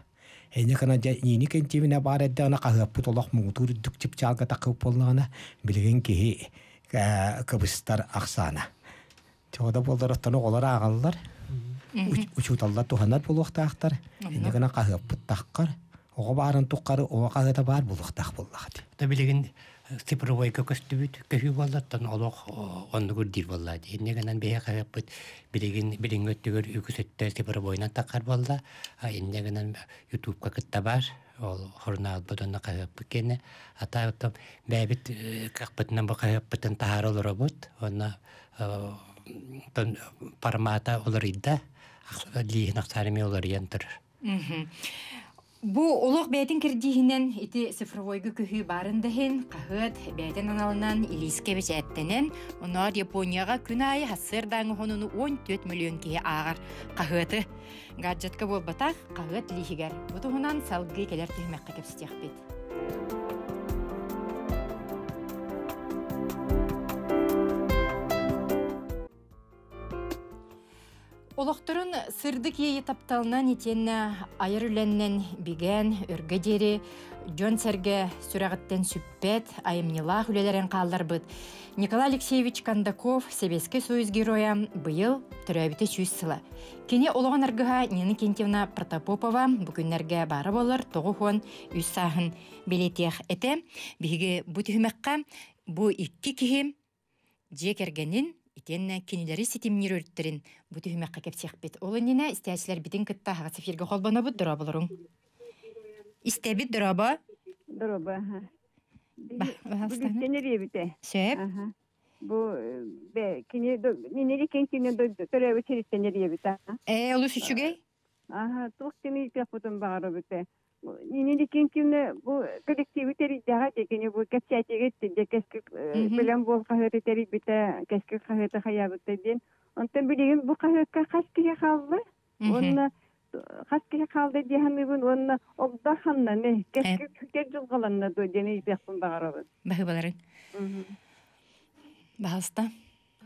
эне кына нине кен тимине баре да гана кагып бутулок му турдук тип чалга та кып болганы билген ки кабыстар ахсана чода болдор аттаны олар агаллар Учуталлар туханнар бул вакта ахтар. Эне гана кагып Ога барын туқары, оға оқазата бар булық тақболлады. Билегин степровой э, көкөстү бит, кешү болдаттан олоқ ондур дир боллады. Эндеген ан бея қаяп кет. Билегин билең өтү көр үкүсэтте степров ойнаттақар болда. А ендеген ан YouTube-ка кетта бар. Ол хорна отыны қаяп кени. Атарып, мен бит, как биттен ба қаяп биттен таһар олар робот. Оны пермата олар итте. Ақсада ли ең тарым еулар Бу улух бәйтін кирдиһинен ити цифровойгы күһү барын дәһин, кахыт бәйтен аналынан Илиске бәҗәттенен, онор Японияга күнай хасыр даңы хонуну 14 миллион кие агар. Кахыты гаджетка болбатах, кахыт лихигер. Бутуһунан салгы келер тиһмәккә кепстек бит. Олохторын сырды кейі тапталынан етені айыр үленнен биген үргедері жон сәрге серге сүппет айымнилах үлелерен бұд. Николай Алексеевич Кандаков Себеске союз героя быйыл түрәбіті чүйс сыла. Кене олоған аргыға нені Кентевна Протопопова бүкіннерге бары болыр тоғы хон үс сағын билетех әте. Бігі бұтығымаққа бұ икки же жекергенін Тенна, кинилери ситим нир Бу Буду хүмәк кәкеп сех бит. Ол нинә истәчләр битен кытта хага сефиргә холбана бу дура булырын. Истә бит ба? ба. бите. Э. Шәп. Бу э, бе кини нинери кин кини дөй төрә үчер кинилери бите. Э, ул үсүчүгә? Аха, тук бите. Нини ди э, бу коллектив витере ди ака бу качча кеч ди, кеш ке булга бер теле ди, кеш ке хайта хаябыт дин. Антән билеген бу качка качке калды. Онны э, качке калды ди һәм бун онны э, опда һанна не, кечке кеч ел калынды дине ипсында карабыз. Баһаларың. Баһста.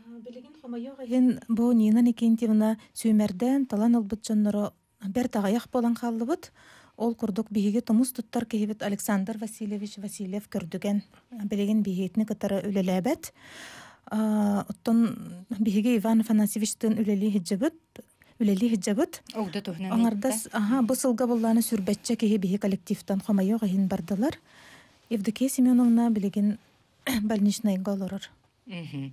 Билеген хама ягын, бу нинен икенти буна сөмәрдән талан албыт чоннары бер тага як булган калды бит ол курдук биһиге тумус туттар кебит Александр Васильевич Васильев курдуган э, билеген биһетне кытыра үлелебет а оттон биһиге Иван Фанасевичтен үлели хиджабыт үлели хиджабыт оуда тохнаны аңарда аха бу сылга булларны сүрбәтчә кеһи биһи коллективтан хамаяга хин бардылар Евдокия Семеновна билеген балнишнай галорар Мм.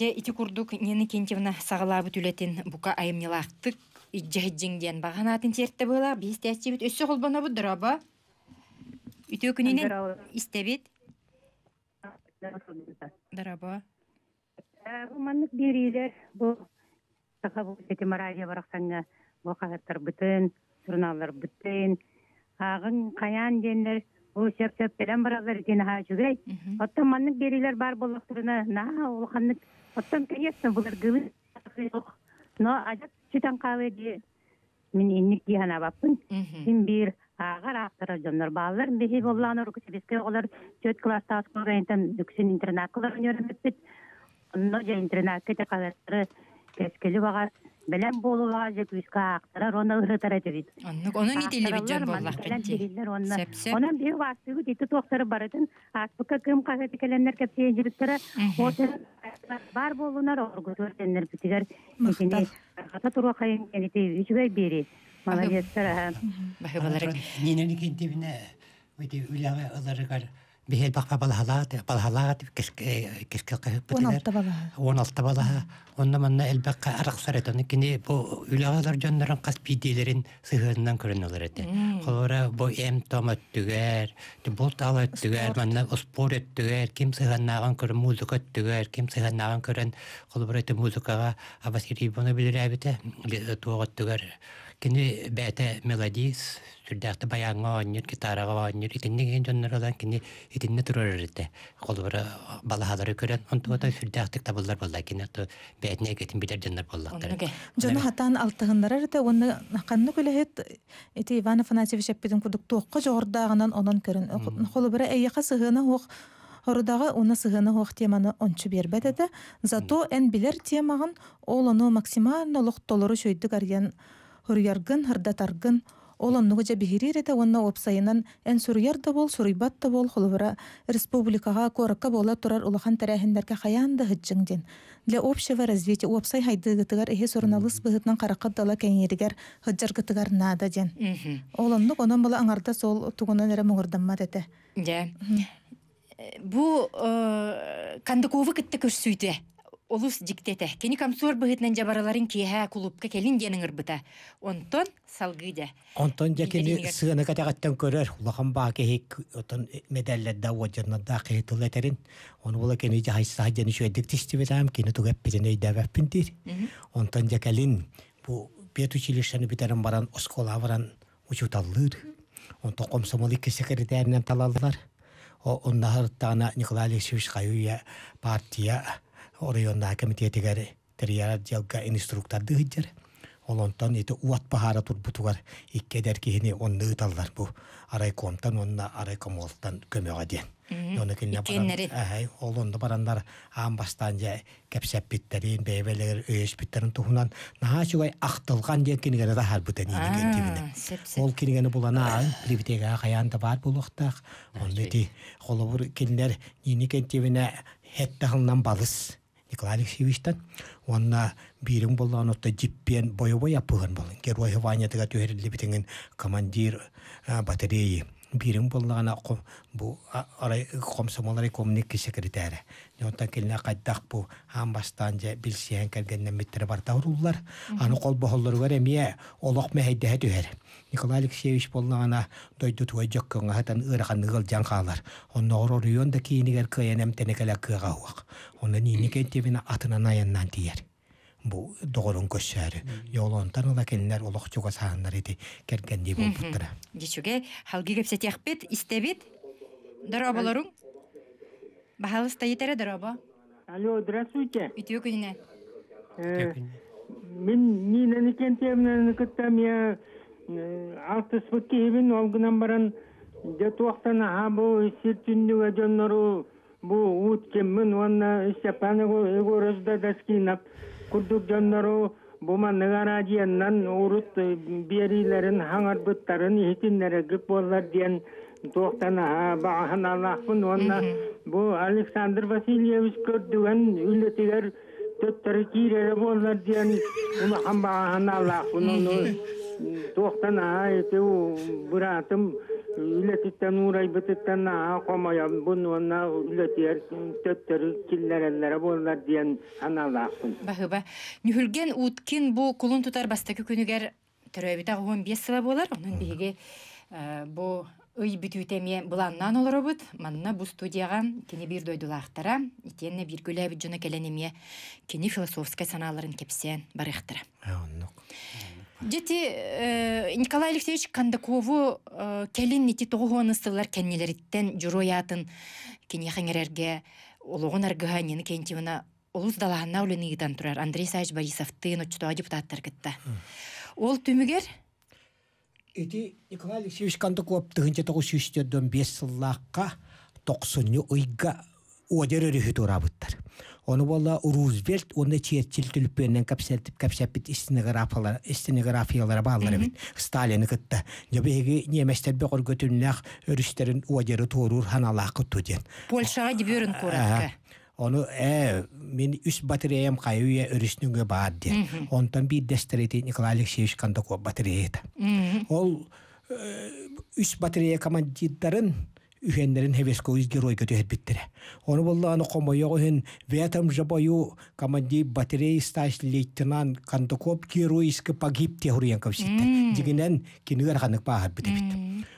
Я ити курдук нени кентивна сагылабы түлөтүн бука айымнылактык Иджәһиддин диен багана атын тертте була, бис тәсчи бит өсө кул бана ба. Үтө көнене исте бит. Ә ба. Бу э, бу таха бу сети марадия бу хаттар бүтән, журналлар бүтән. агын каян денлер, бу сеп сеп белән баралар дине хаҗыгай. Атта манлык бирилер бар булыктырына, на ул ханлык. Аттан кеясен булар гыбы. Но адет читан кавы ди. Мин инник дихана баппын. Син бир агар автор жоннор балар, мехи боллан ору олар чөт класта аскор энтен дүксин интернат кылар өнөрмөт бит. Но же интернат кете калыстыры Белән булыла җит үскә актыра, аны үрәтәр иде. Аны ни телле бит җан булмак кенче. Аны бер вакыт үтә дип тохтар бар иде. Акбук кем кагыт келәннәр кәптә җибәтәр. Хотел бар булынар оргы төртеннәр битегәр. Инде хата турга кайын кәне дип үчегә бири. Малаеттәр. Бахыбаларык. Нинәне кин дип нә? Үтә үләгә азыргар. Бихел бахпа балаһала, балаһала дип кешке кешке кыһып бетер. 16 балаһы. 16 балаһы. Онда менне әлбәттә арык сарыт аны кине бу үләгәләр җәннәрен каспи диләрен сыгыннан күренәләр әти. Хәлара бу эм томат түгәр, бу тала түгәр, менә спор түгәр, ким сыгыннаган күр музыка түгәр, ким сыгыннаган күрен хәлбәр әти музыкага абасири буны билер әбите, туга түгәр. Кине бәте мелодис, сүрдәхті баяңа оңнер, гитараға оңнер, итінне ген жоннар олан кені итінне балахалары көрен, онты кини кені, бәйтіне хатан алтығындар әрді, оны қанны Иван Афанасьев шәппедің күрдік тоққа жоғырдағынан онын көрін. оны сығыны теманы ончы зато ән темағын ол оны максимально лұқ толыры Олон нугаджа бихирире та онна опсайынан эн сурьер да бол, сурьбат да бол, холвара республикага корка бола турар улахан тарахиндарка хаян да ле Для общего развития опсай хайды гытыгар эхе сурналыс бұхытнан қарақат дала кәнергер хиджар гытыгар нада дин. Олон нук онан бола аңарда сол тугунан эрэ муғырдамма э, Бу э, кандыковы кытты көрсүйді. Олус диктете. Кени камсор бұғытнан жабараларын кеха, кулупка келин дейін ұрбыта. Онтон салгыйды. Онтон дейін кені сығыны қатағаттан көрір. Улахан баке кейік отын медалле да ожырнан да қиытыл әтерін. Оны бұла кені жайсыз ағын жүйе диктесті бітам. Кені тұғы әппірін өйді әбәппіндір. Онтон дейін кәлін бұ бет баран, ұскола баран ұшуталдыр. Онтон Онна партия Орионда комитетигәр териар ялга инструктор дигәр. Олонтан ите уат пахара тур бутугар. Икке дәр кине он нөтәлдәр бу. Арай контан онна арай комолтан көмәгә ди. Яны кин нә бара? олонда барандар ан бастан җә кепшәп биттерин, бәйбелер өеш биттерин тухунан Наһа шугай ахтылган дигән кине гәрә хәл бу тәни дигән кине. Ол кине гәне булана, привитегә хаян да бар булыктак. Ул ди, холовур кинләр нине кин тивене хәтта хылдан балыс. Николай Алексеевичтен. Онна бирин болған отта жиппен бойы-бой аппыған болын. Герой Ваня тыға төхерілі командир э, батареи бирин буллагана кум бу арай комсомол рекомни кеше критере. Ньота келне кайдак бу хам бастан же билсиен келгенне миттер бар таурулар. Аны кол боллор беремие олох мехде хетер. Николай Алексеевич буллагана дойду тойжок кынга хатан ырган ыгыл жанкалар. Онно оро риондо кийнигер кыенем тенекеле кыгауак. Онны нини кентивина атына наяннан тиер. бу доғорун көссәрі. Йолонтан ыла келінер олық чуға сағындар бұттыра. кергенде болбыттыра. Дечуге, халги кепсе текпет, истебет, дарабаларың? Алло, здравствуйте. Э, Мен э, алты баран Kurduk canları buma nagarajiyandan urut e, birilerin hangar bıtların ihtinlere gıpollar diyen tohtana ha bahan Allah'ın onunla bu Aleksandr Vasilyevich gördüğün ületiler töttörü kirere bollar diyen ulu ham bahan Allah'ın onu тоқтан аа этеу бұратым үлетиттен урай бытыттан аа қомаям бұн онна үлетер төттер киллереллере болар диен аналаақпын бахыба нүхүлген уткин бу кулун тутар бастакы күнүгер төрөбүтэ он бес сыла болар онун биги э, бу ый бүтүүтеме буланнан олоробут манна бу студияга кини бир дойдулаактара итенне бир күлэбит жона келенеме кини философская санааларын кепсен барыхтара э, Жети э, Николай Алексеевич Кандакову э, келин ити тоғуын ыстылар кеннелериттен журуятын кенехеңерерге олоғын аргыға нені кентивіна олус турар Андрей Саевич Борисовтын очтоо депутаттар кытта. Ол түмүгер Эти Николай Алексеевич Кандаков тыгынча тоғыз жүз бес жыллаққа тоқсынны ойға одер өрі Оны болла Рузвельт, оны Черчилль түліппенен капсәтіп, капсәппет истинографиялары бағалары бет. Сталин кытта. Жабеге неместер бөғір көтінләқ өрістерін уадері торур ханалақ күтту ден. Польшаға деберін көрәтті. Оны ә, э, мен үс батареям қайуе өрісніңе бар ден. Онтан бір дәстереті Николай Алексеевич Кандаков э, батарея Ол батарея командиттарын үһеннерин хевескоис герой көтөһөт биттире. Оны комойо хомойогуһун ветам жабою командир батарей стаж лейтенант Кандукоп геройски погиб те хуриен ковситте. Дигинен кинигер ханык баахат битебит.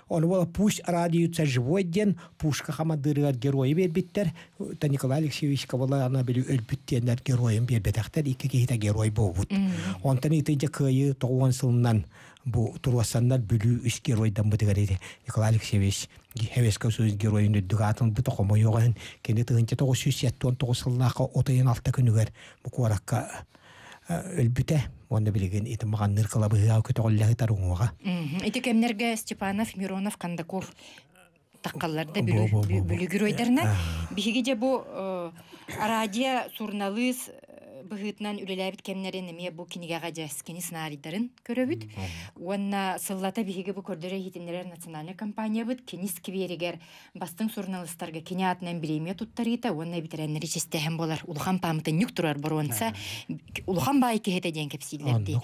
Оны була пусть радиоца живой ден пушка хамадырыгар герои бербиттер. Та Николай Алексеевич кавала ана били өлбүттенер героим бербетактер. Икки кейта герой болбут. Онтан итыйды кыйы тоғуан сылынан бу турвассаннар бүлү үс геройдан бытыгариде Николай Алексеевич хевеска сөз геройын дүгатын бұты қомо йоғын кені тығынче тоғыз жүз сеттон тоғыз сылнақы отайын алта күнігер бұ куаракка э, өлбүте онда билеген ити маған ныркала быга көтөгөлле таруңуга ити кемнерге Степанов Миронов Кандаков таққалларда бүлүгүр ойдарына биһиги же бу э, арадия э, журналист быһытынан үлеләбит кемнәрен нәмә бу кинегә гаҗа скини сценарийдарын көрәбит. Уанна сыллата биһиге бу көрдәрә хитендәр национальная компания бит кинис кверегер бастың журналистларга кинеатнан бремя туттар ите уанна битерән речесте һәм булар. Улхан памты нюк турар Улхан бай ке һете дигән ди.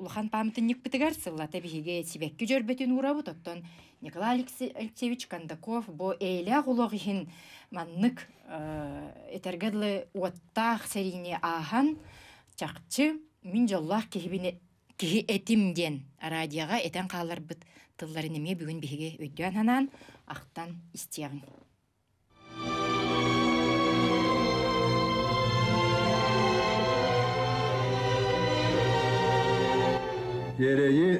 Улхан памты нюк битегәр сыллата биһиге сибәк Николай Алексеевич Кандаков бу әйлә гулогын маннык э, этергедле уаттах серине ахан чахчы мин жоллаах кихибине кихи этим диен радиога этен кааларбыт тылларынеме бүгүн биге өйдөн ханан ахтан истиягын Ереи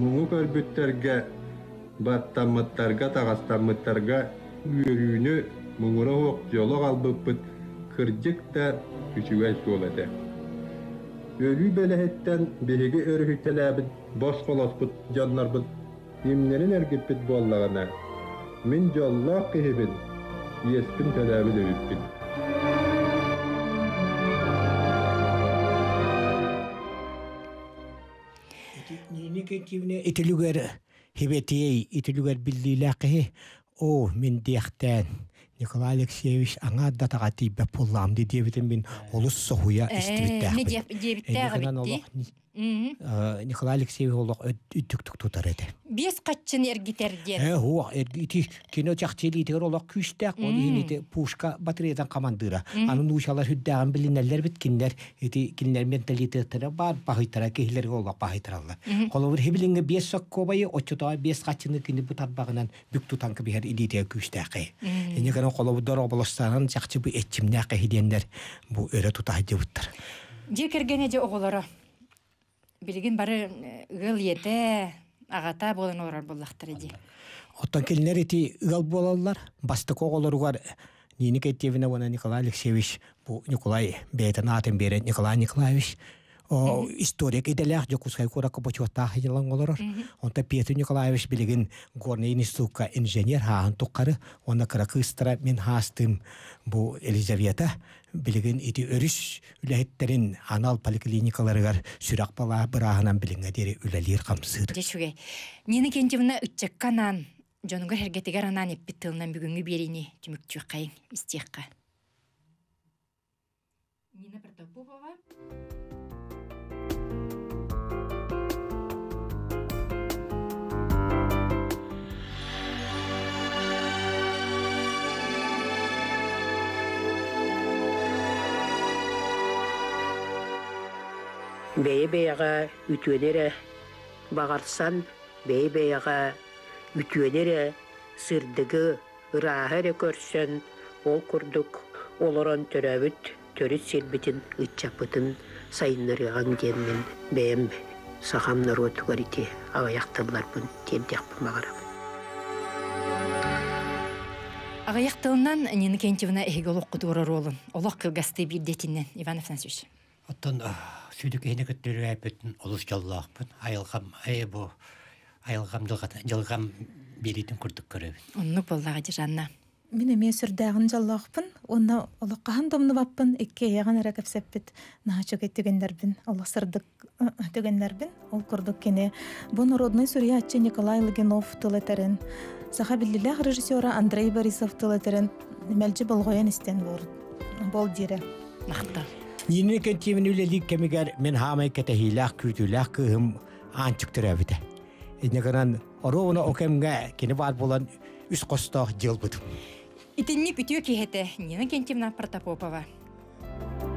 мұңы көрбүттерге баттамыттарға тағастамыттарға үйрүйіні муңура уок жолок албыппыт кырдьык да күчүгэй суол эте өлүү бэлэһиттэн биһиги өрүһүтэлээбит бос холоспут жаннарбыт имнерин эргиппит буоллагана мин жоллоох киһибин иэспин төлээбит өбүппин итилүгер хибетией итилүгер биллиилаахи о мен диэхтэн Николай Алексеевич аңа да тага тибе пуллам ди дебитин бин олус сохуя истибиттэ. Медиа дебиттэ бітті? э Николай Алексеевич ул өттүк түк тотар эди. Бес качын ер гитер ди. Э, уа, ер гити кино чахтели тер ул күштә кодыни пушка батареядан камандыра. Аны нушалар хыддан билинәләр бит киндер, эти киндер менталитеттер бар, пахытара кехләр ул пахытаралар. Холовер хиблингә бес сок кобай очта бес качын кинди бу табагынан бик тутан ки бер иди ди күштә кай. Эне кара холовдар абыластарын чахчы бу этчимнә кайдендер. Бу өре тута дип уттар. Дикергенеде оғылары, билигин бары э, ыал ете агата болон олорор буллахтар Оттан оттон келинер ити ыал бололлар бастык оголоругар нені Кетевна, вона Николай Алексеевич, бу Николай атын берет Николай Николаевич, историк иделях жокускай курака почвата хилан олорор онта Петр Николаевич билигин горный институтка инженер хаан туккары онна кракыстра мен хастым бу Елизавета билигин ити өрүш үлэхеттерин анал поликлиникаларыгар сүрак бала быраагынан билинге дери үлэлир камсыр дешуге нини кентимна үтчекканан жонугар хергетигер анан эппитылнан бүгүнгү берини түмүктүү кайын истиякка Нина Протопопова бэйэ-бэйэҕэ үтүөнэрэ баҕарсан бэйэ-бэйэҕэ үтүөнэрэ сырдыгы ырааһыры көрсөн ол курдук олорон төрөбүт төрүт сирбитин ытчапытын сайыннырыган диэнмин бэйэм сахамнар отугарити агаяктылларбын тиэрдиэхпин магарабын Агаяқтылынан Нина Кентьевна эхиголоқ құдуырыр олын. Олақ қылғасты бірдетінен. Иван Афанасович. Оттан сүдік ені күттірі әпетін олыс айылгам Айылғам, э, әй бұ, айылғам жылғам беретін күрдік көребін. Онны болдағы жанна Мен әме сүрдәғын жаллақпын, онна олыққаһын домны баппын, екке яған әрі көпсәппет нағачок еттігендербін, олық сырдық э, э, ол курдук кене. Бұн родной сүріятчы Николай Лыгинов тыл саха билдилях режиссера Андрей Борисов тыл мелжи мәлчі болғоян істен болдире бол Нины кентивен мен хамай кетехилах күрдүлах кыһым анчыктырабыта. Эднегаран оровна окемге кені бар болан үс костох жылбыдым. Итинни бүтүө кихете Нина Кентимна Протопопова.